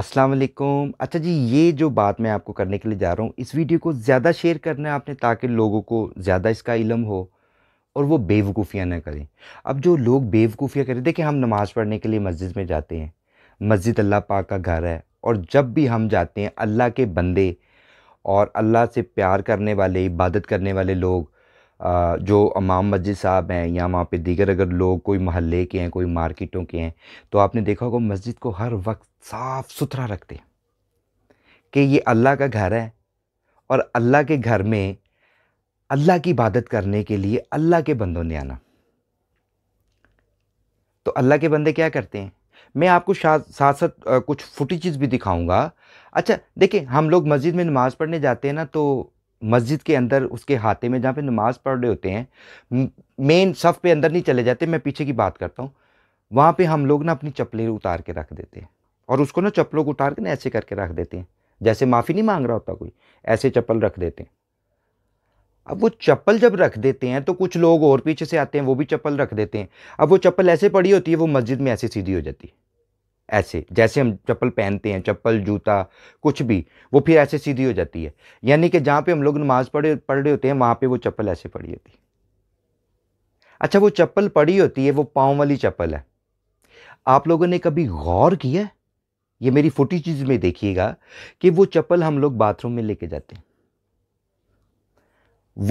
अस्सलाम वालेकुम अच्छा जी ये जो बात मैं आपको करने के लिए जा रहा हूँ इस वीडियो को ज़्यादा शेयर करना है आपने ताकि लोगों को ज़्यादा इसका इलम हो और वो बेवकूफ़ियाँ ना करें अब जो लोग बेवकूफ़ियाँ करें देखिए हम नमाज़ पढ़ने के लिए मस्जिद में जाते हैं मस्जिद अल्लाह पाक का घर है और जब भी हम जाते हैं अल्लाह के बंदे और अल्लाह से प्यार करने वाले इबादत करने वाले लोग जो अमाम मस्जिद साहब हैं या वहाँ पे दीगर अगर लोग कोई महल्ले के हैं कोई मार्केटों के हैं तो आपने देखा होगा मस्जिद को हर वक्त साफ़ सुथरा रखते हैं कि ये अल्लाह का घर है और अल्लाह के घर में अल्लाह की इबादत करने के लिए अल्लाह के बंदों ने आना तो अल्लाह के बंदे क्या करते हैं मैं आपको साथ साथ कुछ फुटेज भी दिखाऊंगा अच्छा देखिए हम लोग मस्जिद में नमाज़ पढ़ने जाते हैं ना तो मस्जिद के अंदर उसके हाथे में जहाँ पे नमाज़ पढ़ रहे होते हैं मेन सफ़ पे अंदर नहीं चले जाते मैं पीछे की बात करता हूँ वहाँ पे हम लोग ना अपनी चप्पलें उतार के रख देते हैं और उसको ना चप्पलों को उतार के ना ऐसे करके रख देते हैं जैसे माफ़ी नहीं मांग रहा होता कोई ऐसे चप्पल रख देते हैं अब वो चप्पल जब रख देते हैं तो कुछ लोग और पीछे से आते हैं वो भी चप्पल रख देते हैं अब वो चप्पल ऐसे पड़ी होती है वो मस्जिद में ऐसे सीधी हो जाती है ऐसे जैसे हम चप्पल पहनते हैं चप्पल जूता कुछ भी वो फिर ऐसे सीधी हो जाती है यानी कि जहाँ पे हम लोग नमाज़ पढ़े पढ़ रहे होते हैं वहाँ पे वो चप्पल ऐसे पड़ी होती है अच्छा वो चप्पल पड़ी होती है वो पाँव वाली चप्पल है आप लोगों ने कभी गौर किया ये मेरी फुटेज में देखिएगा कि वो चप्पल हम लोग बाथरूम में लेके जाते हैं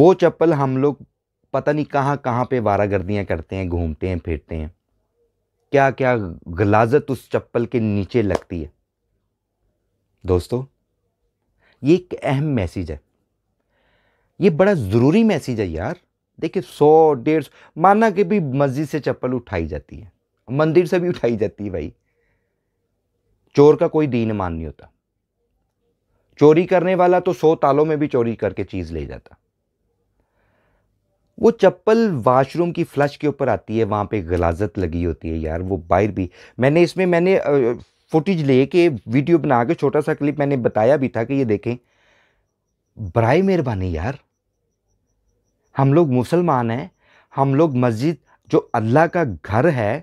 वो चप्पल हम लोग पता नहीं कहाँ कहाँ पे वारागर्दियाँ करते हैं घूमते हैं फिरते हैं क्या क्या गलाजत उस चप्पल के नीचे लगती है दोस्तों ये एक अहम मैसेज है ये बड़ा ज़रूरी मैसेज है यार देखिए सौ डेढ़ सौ माना कि भी मस्जिद से चप्पल उठाई जाती है मंदिर से भी उठाई जाती है भाई चोर का कोई दीन मान नहीं होता चोरी करने वाला तो सौ तालों में भी चोरी करके चीज़ ले जाता वो चप्पल वाशरूम की फ्लश के ऊपर आती है वहाँ पे गलाजत लगी होती है यार वो बाहर भी मैंने इसमें मैंने फुटेज ले के वीडियो बना के छोटा सा क्लिप मैंने बताया भी था कि ये देखें बरए मेहरबानी यार हम लोग मुसलमान हैं हम लोग मस्जिद जो अल्लाह का घर है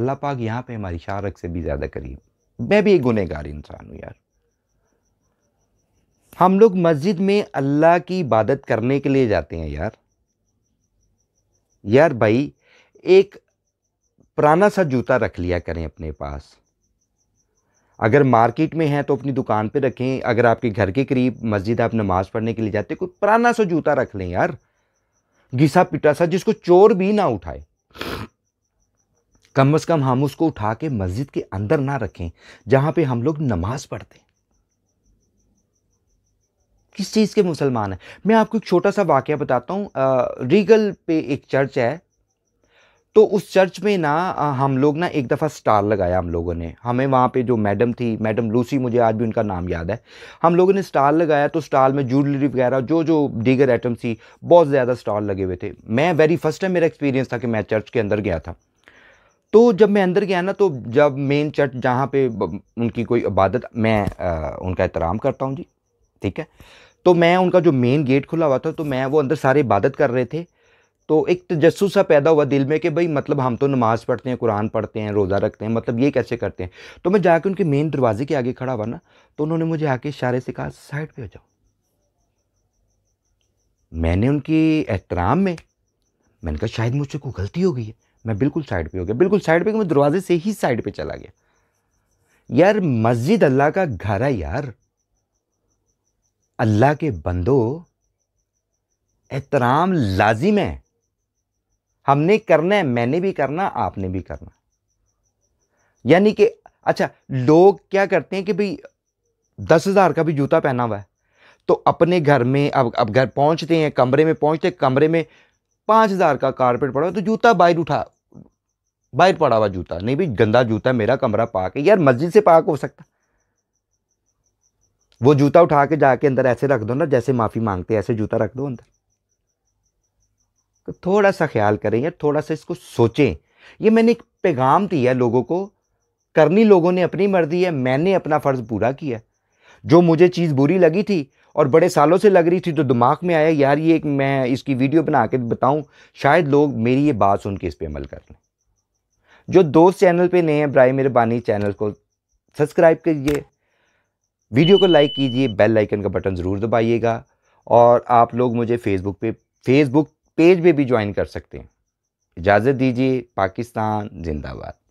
अल्लाह पाक यहाँ पे हमारी शारक से भी ज़्यादा करीब मैं भी एक गुनहगार इंसान हूँ यार हम लोग मस्जिद में अल्लाह की इबादत करने के लिए जाते हैं यार यार भाई एक पुराना सा जूता रख लिया करें अपने पास अगर मार्केट में हैं तो अपनी दुकान पे रखें अगर आपके घर के करीब मस्जिद आप नमाज़ पढ़ने के लिए जाते कोई पुराना सा जूता रख लें यार घिसा पिटा सा जिसको चोर भी ना उठाए कम अज़ कम हम उसको उठा के मस्जिद के अंदर ना रखें जहां पे हम लोग नमाज़ पढ़ते हैं किस चीज़ के मुसलमान हैं मैं आपको एक छोटा सा वाक्य बताता हूँ रीगल पे एक चर्च है तो उस चर्च में ना हम लोग ना एक दफ़ा स्टार लगाया हम लोगों ने हमें वहाँ पे जो मैडम थी मैडम लूसी मुझे आज भी उनका नाम याद है हम लोगों ने स्टार लगाया तो स्टार में ज्वेलरी वगैरह जो जो दीगर आइटम थी बहुत ज़्यादा स्टार लगे हुए थे मैं वेरी फर्स्ट टाइम मेरा एक्सपीरियंस था कि मैं चर्च के अंदर गया था तो जब मैं अंदर गया ना तो जब मेन चर्च जहाँ पर उनकी कोई इबादत मैं आ, उनका एहतराम करता हूँ जी ठीक है तो मैं उनका जो मेन गेट खुला हुआ था तो मैं वो अंदर सारे इबादत कर रहे थे तो एक तजस्सु सा पैदा हुआ दिल में कि भाई मतलब हम तो नमाज़ पढ़ते हैं कुरान पढ़ते हैं रोज़ा रखते हैं मतलब ये कैसे करते हैं तो मैं जाके उनके मेन दरवाजे के आगे खड़ा हुआ ना तो उन्होंने मुझे आके इशारे से कहा साइड पे हो जाओ मैंने उनके एहतराम में मैंने कहा शायद मुझसे कोई गलती हो गई है मैं बिल्कुल साइड पर हो गया बिल्कुल साइड पर मैं दरवाजे से ही साइड पर चला गया यार मस्जिद अल्लाह का घर है यार अल्लाह के बंदो एहतराम लाजिम है हमने करना है मैंने भी करना आपने भी करना यानी कि अच्छा लोग क्या करते हैं कि भाई दस हज़ार का भी जूता पहना हुआ है तो अपने घर में अब अब घर पहुंचते हैं कमरे में पहुंचते हैं कमरे में पाँच हज़ार का कारपेट पड़ा हुआ तो जूता बाहर उठा बाहर पड़ा हुआ जूता नहीं भाई गंदा जूता मेरा कमरा पाक है यार मस्जिद से पाक हो सकता वो जूता उठा के जाके अंदर ऐसे रख दो ना जैसे माफ़ी मांगते ऐसे जूता रख दो अंदर तो थोड़ा सा ख्याल करें या थोड़ा सा इसको सोचें ये मैंने एक पैगाम दिया है लोगों को करनी लोगों ने अपनी मर्जी है मैंने अपना फ़र्ज़ पूरा किया जो मुझे चीज़ बुरी लगी थी और बड़े सालों से लग रही थी तो दिमाग में आया यार ये एक मैं इसकी वीडियो बना के बताऊं शायद लोग मेरी ये बात सुन के इस पर अमल कर लें जो दोस्त चैनल पे नए हैं ब्राई मेरे बानी चैनल को सब्सक्राइब कीजिए वीडियो को लाइक कीजिए बेल आइकन का बटन ज़रूर दबाइएगा और आप लोग मुझे फेसबुक पे फेसबुक पेज पे भी ज्वाइन कर सकते हैं इजाज़त दीजिए पाकिस्तान जिंदाबाद